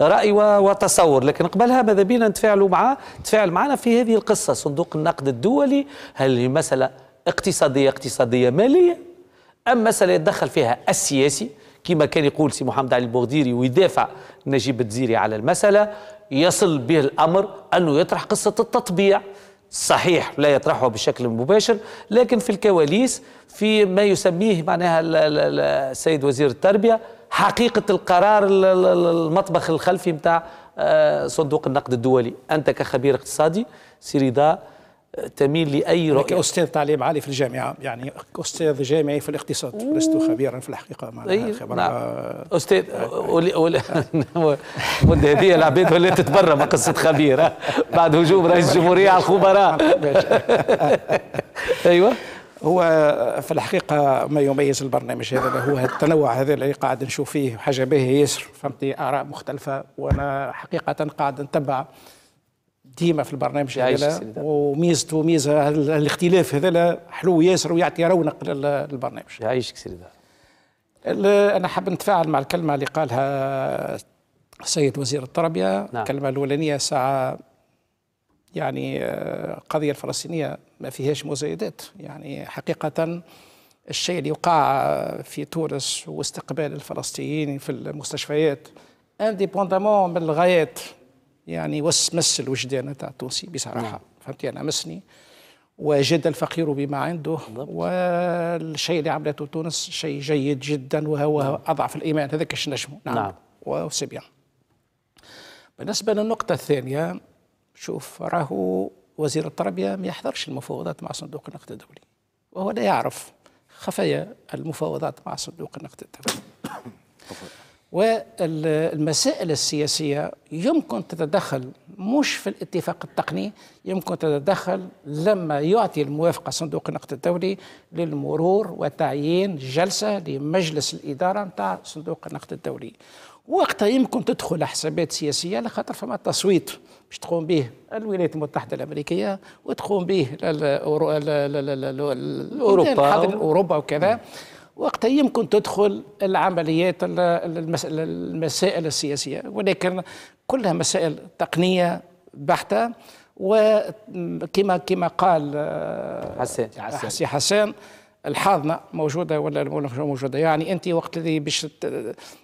راي وتصور لكن قبلها ماذا بينا نتفاعلوا معاه تفاعل معنا في هذه القصه صندوق النقد الدولي هل هي مساله اقتصاديه اقتصاديه ماليه ام مساله يتدخل فيها السياسي كما كان يقول سي محمد علي البوغديري ويدافع نجيب الدزيري على المساله يصل به الامر انه يطرح قصه التطبيع صحيح لا يطرحها بشكل مباشر لكن في الكواليس في ما يسميه معناها السيد وزير التربيه حقيقه القرار المطبخ الخلفي نتاع آه، صندوق النقد الدولي انت كخبير اقتصادي سيريدا آه، تميل لاي رؤيه كاستاذ تعليم عالي في الجامعه يعني استاذ جامعي في الاقتصاد لست خبيرا في الحقيقه مع أيه طيب. خبر نعم. آه استاذ ولد هذه العباد ولات تتبرى ما قصه خبير بعد هجوم رئيس الجمهوريه على الخبراء ايوه هو في الحقيقة ما يميز البرنامج هذا هو التنوع هذا اللي قاعد نشوف فيه حاجة به ياسر فهمتني آراء مختلفة وأنا حقيقة قاعد نتبع ديما في البرنامج هذا وميزته ميزة الاختلاف هذا حلو ياسر ويعطي رونق للبرنامج يعيشك سيدي أنا حاب نتفاعل مع الكلمة اللي قالها السيد وزير التربية نعم. الكلمة الأولانية ساعة يعني القضية آه، الفلسطينية ما فيهاش مزايدات يعني حقيقة الشيء اللي وقع في تونس واستقبال الفلسطينيين في المستشفيات انديبوندامون من الغايات يعني مس الوجدان تاع التونسي بصراحة نعم. فهمتي أنا مسني وجد الفقير بما عنده والشيء اللي عملته تونس شيء جيد جدا وهو نعم. أضعف الإيمان هذاك اش نجمه نعم, نعم. بالنسبة للنقطة الثانية شوف راهو وزير التربيه ما يحضرش المفاوضات مع صندوق النقد الدولي وهو لا يعرف خفايا المفاوضات مع صندوق النقد الدولي والمسائل السياسية يمكن تتدخل مش في الاتفاق التقني يمكن تتدخل لما يعطي الموافقة صندوق النقد الدولي للمرور وتعيين جلسة لمجلس الإدارة نتاع صندوق النقد الدولي وقتها يمكن تدخل حسابات سياسية لخاطر فما تصويت باش تقوم به الولايات المتحده الامريكيه وتقوم به اوروبا اوروبا وكذا وقتها يمكن تدخل العمليات المسائل السياسيه ولكن كلها مسائل تقنيه بحته وكما كما قال آه، حسين, حسان, حسان الحاضنه موجوده ولا موجوده يعني انت وقت اللي باش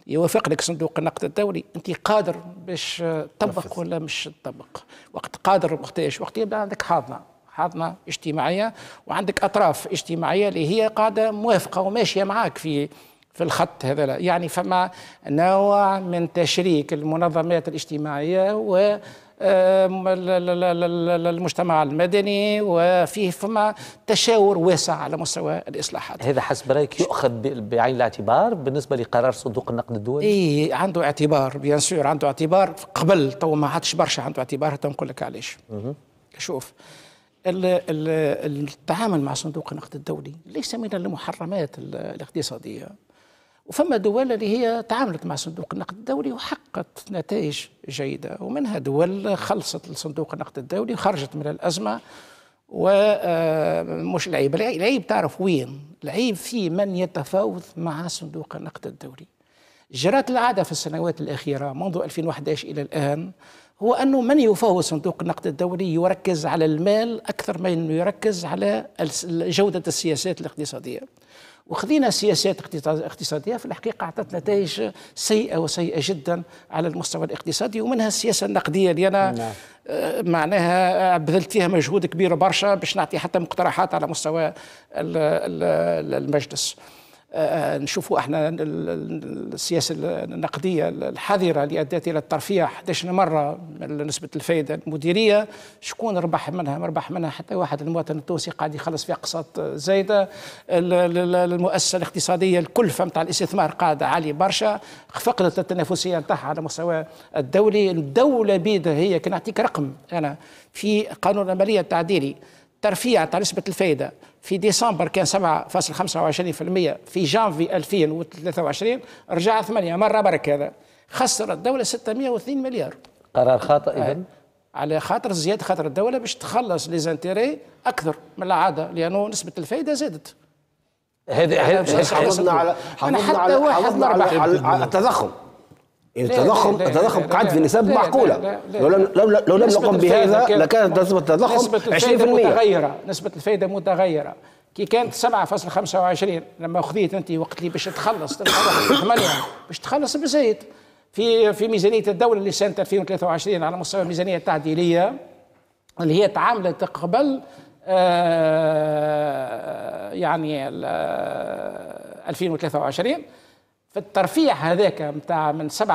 يوافق لك صندوق النقد الدولي انت قادر باش تطبق ولا مش تطبق وقت قادر وقت إيش وقت يبدا عندك حاضنه حاضنه اجتماعيه وعندك اطراف اجتماعيه اللي هي قاعده موافقه وماشيه معاك في في الخط هذا لا. يعني فما نوع من تشريك المنظمات الاجتماعيه و المجتمع المدني وفيه فما تشاور واسع على مستوى الاصلاحات هذا حسب رايك يؤخذ بعين الاعتبار بالنسبه لقرار صندوق النقد الدولي اي عنده اعتبار بيان سور عنده اعتبار قبل تو ما عادش برشا عنده اعتبار حتى نقول لك علاش شوف التعامل مع صندوق النقد الدولي ليس من المحرمات الاقتصاديه وفما دول اللي هي تعاملت مع صندوق النقد الدولي وحققت نتائج جيدة ومنها دول خلصت لصندوق النقد الدولي وخرجت من الأزمة ومش آه، العيب العيب تعرف وين العيب في من يتفاوض مع صندوق النقد الدولي جرات العادة في السنوات الأخيرة منذ 2011 إلى الآن هو أنه من يفاوض صندوق النقد الدولي يركز على المال أكثر من يركز على جودة السياسات الاقتصادية وخذينا سياسات اقتصاديه في الحقيقه اعطت نتائج سيئه وسيئه جدا على المستوى الاقتصادي ومنها السياسه النقديه اللي انا نعم. آه، معناها بذلت فيها مجهود كبير برشا باش نعطي حتى مقترحات على مستوى المجلس نشوفوا احنا السياسه النقديه الحذره اللي ادت الى الترفيع 11 مره نسبه الفائده المديريه شكون ربح منها ما ربح منها حتى واحد المواطن التونسي قاعد يخلص في اقساط زايده المؤسسه الاقتصاديه الكلفه نتاع الاستثمار قاعده عاليه برشا فقدت التنافسيه نتاعها على مستوى الدولي الدوله بيدها هي كنعطيك رقم انا في قانون العمليه التعديلي ترفيع تاع نسبة الفائدة في ديسمبر كان 7.25% في جانفي 2023 رجع 8 مرة برك هذا خسر الدولة 602 مليار قرار خاطئ آه. إذا على خاطر زيادة خاطر الدولة باش تخلص ليزانتيري أكثر من العادة لأنه نسبة الفائدة زادت هذه حافظنا على حافظنا على التضخم التضخم التضخم قاعد في نسب معقوله لو لم لو لم نقم بهذا لكانت نسبه التضخم 20% متغيره نسبه الفايده متغيره كي كانت 7.25 لما خذيت انت وقت اللي باش تخلص ثمانية باش تخلص بزيت في في ميزانيه الدوله لسنه 2023 على مستوى الميزانيه التعديليه اللي هي تعاملت قبل آه يعني 2023 آه، في الترفيع هذاك نتاع من 7.25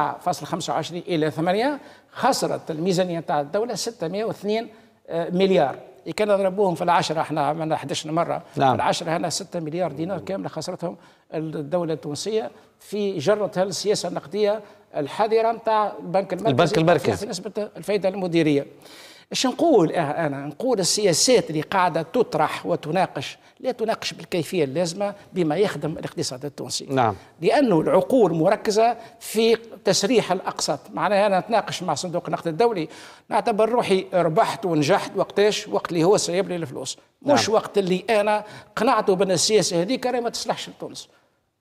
الى 8 خسرت الميزانيه نتاع الدوله 602 آه، مليار كان ضربوهم في العشرة احنا عملنا 11 مرة نعم. في العشرة هنا 6 مليار دينار كاملة خسرتهم الدولة التونسية في جرتها السياسة النقدية الحذرة نتاع البنك المركزي البنك المركزي في نسبة الفائدة المديرية اش نقول اه، انا نقول السياسات اللي قاعده تطرح وتناقش لا تناقش بالكيفيه اللازمه بما يخدم الاقتصاد التونسي نعم لانه العقول مركزه في تسريح الاقساط معناها انا نتناقش مع صندوق النقد الدولي نعتبر روحي ربحت ونجحت وقتاش وقت اللي هو سيبني الفلوس مش نعم. وقت اللي انا قنعته بان السياسه هذيك ما تصلحش لتونس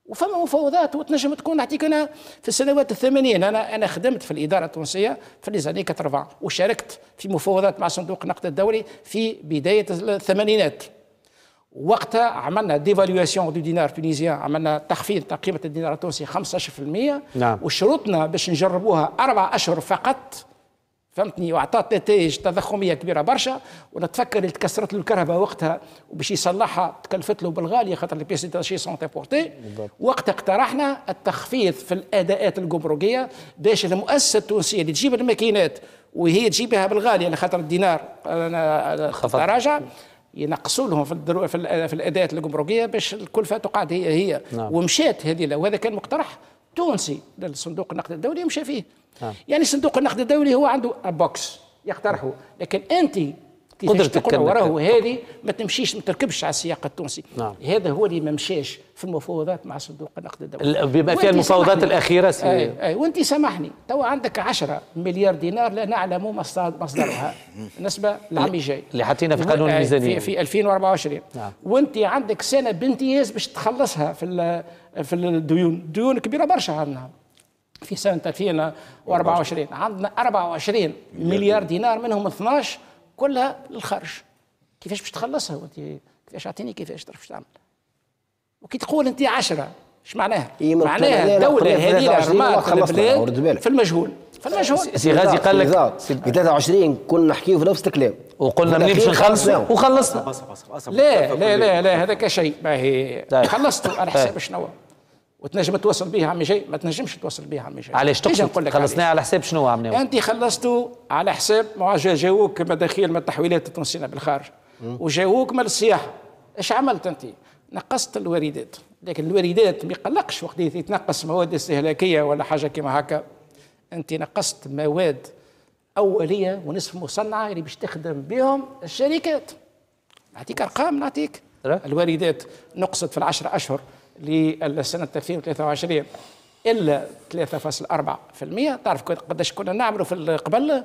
وفما مفاوضات وتنجم تكون نعطيك انا في السنوات الثمانين انا انا خدمت في الاداره التونسيه في لي زاني 80 وشاركت في مفاوضات مع صندوق النقد الدولي في بدايه الثمانينات وقتها عملنا ديفالواسيون دو دينار تونيزيان عملنا تخفيض قيمه الدينار التونسي 15% نعم. وشروطنا باش نجربوها اربع اشهر فقط فهمتني وعطات نتائج تضخميه كبيره برشا ونتفكر اللي تكسرت له الكهرباء وقتها وباش يصلحها تكلفت له بالغاليه خاطر لي بيس تاشي سون تيبورتي وقتها اقترحنا التخفيض في الاداءات الجمركيه باش المؤسسه التونسيه اللي تجيب الماكينات وهي تجيبها بالغاليه على خاطر الدينار تراجع ينقصوا لهم في الدرو... في, الاداءات الجمركيه باش الكلفه تقعد هي هي نعم. ومشات هذه وهذا كان مقترح تونسي للصندوق النقد الدولي يمشي فيه آه. يعني صندوق النقد الدولي هو عنده بوكس يقترحه لكن انت قدرتك تقول وراه هذه ما تمشيش ما تركبش على السياق التونسي نعم. هذا هو اللي ما مشاش في المفاوضات مع صندوق النقد الدولي بما فيها المفاوضات الاخيره سي أي أي وانت سامحني تو عندك 10 مليار دينار لا نعلم مصدرها بالنسبه للعام الجاي اللي حاطينها في قانون الميزانيه في, في 2024 نعم. وانت عندك سنه بامتياز باش تخلصها في في الديون ديون كبيره برشا عندنا في سنه 2024 عندنا 24 مليار دينار منهم 12 كلها للخارج كيفاش باش تخلصها وانت كيفاش اعطيني كيفاش تعرف تعمل وكي تقول انت عشرة اش معناها؟ معناها الدولة هذه العرماق البلاد في المجهول في المجهول سي غازي قال لك 23 كنا نحكيو في نفس الكلام وقلنا منين باش نخلصوا وخلصنا لا لا لا لا هذاك شيء ما هي طيب. خلصتوا على حساب طيب. شنو وتنجم تواصل بها عمي جاي ما تنجمش تواصل بها عمي جاي علاش تقصد خلصناها على حساب شنو عمي انت خلصته على حساب مع جاوك مداخيل من التحويلات التونسيه بالخارج وجاوك من السياحه اش عملت انت نقصت الواردات لكن الواردات ما يقلقش وقت يتنقص مواد استهلاكيه ولا حاجه كما هكا انت نقصت مواد اوليه ونصف مصنعه اللي باش تخدم بهم الشركات نعطيك ارقام نعطيك الواردات نقصت في العشر اشهر للسنه 2023 الا 3.4% تعرف قداش كنا نعملوا في قبل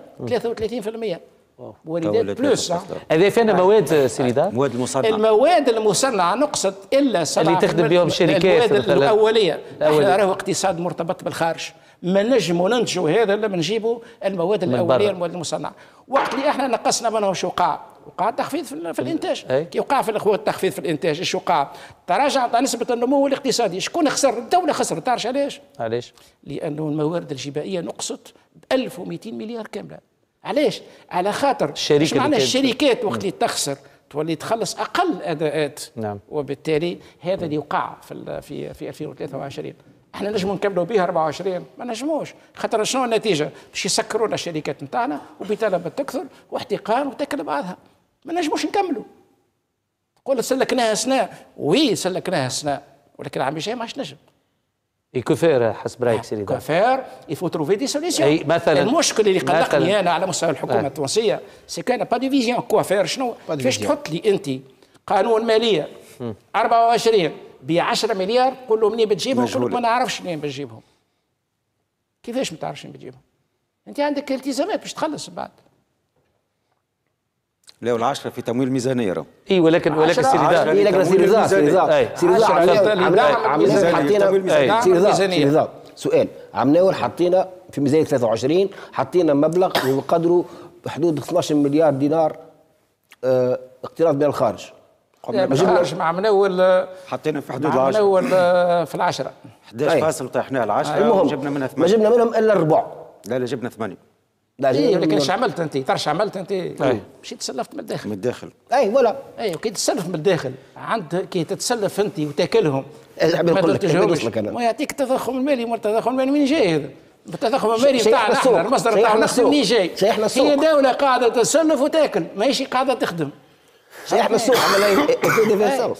33% ولذلك بلوس هذا فينا مواد سيدة آه، مواد المصنعة المواد المصنعة نقصد إلا اللي تخدم بهم شركات المواد الأولية راهو اقتصاد مرتبط بالخارج ما نجم ننتجو هذا الا ما نجيبوا المواد الاوليه المواد المصنعه وقت اللي احنا نقصنا منهم شو وقع وقع التخفيض في, في الانتاج أي. كي وقع في الاخوه التخفيض في الانتاج ايش وقع تراجع نسبه النمو الاقتصادي شكون خسر الدوله خسرت تعرف علاش علاش لانه الموارد الجبائيه نقصت ب 1200 مليار كامله علاش على خاطر الشركات معنى الشركات وقت اللي تخسر تولي تخلص اقل اداءات نعم. وبالتالي هذا نعم. اللي وقع في في 2023 احنا نجموا نكملوا بها 24 ما نجموش خاطر شنو النتيجه باش يسكرونا الشركات نتاعنا وبطلب تكثر واحتقان وتاكل بعضها ما نجموش نكملوا تقول سلكناها سنه وي سلكناها سنه ولكن عم جاي ما عادش نجم يكفير حسب رايك سيدي كفير يفو تروفي دي سوليسيون اي مثلا المشكل اللي قلقني انا على مستوى الحكومه التونسيه سي كان با دي فيزيون كوا فير شنو كيفاش تحط لي انت قانون ماليه 24 ب 10 مليار قول له منين بتجيبهم؟ يقول ما نعرفش منين بتجيبهم. كيفاش ما تعرفش منين بتجيبهم؟ انت عندك التزامات باش تخلص من بعد. لا والعشرة في تمويل ميزانية راهو. اي ولكن ولكن سيدي دار ولكن سيدي دار سيدي دار سيدي دار عملناها حطينا سيدي دار سيدي دار سؤال عملناها حطينا في ميزانية 23 حطينا مبلغ وقدره بحدود 12 مليار دينار آه، اقتراض من الخارج قمنا ما جبناش مع حطينا في حدود العشرة اول آه، في العشرة 11 طيب. فاصل طيحناها العشرة المهم آه، جبنا منها ثمانية ما جبنا منهم الا الربع لا لا جبنا ثمانية لا إيه ولكن ايش عملت انت؟ تعرف عملت انت؟ إيه. مشيت تسلفت من الداخل من الداخل اي ولا اي كي تسلف من الداخل عند كي تتسلف انت وتاكلهم ما يعطيك التضخم المالي التضخم المالي من جاي هذا التضخم المالي بتاعنا احنا المصدر بتاعنا منين جاي؟ هي دوله قاعده تتسلف وتاكل ماهيش قاعده تخدم شيء احمد سوق عمل ايه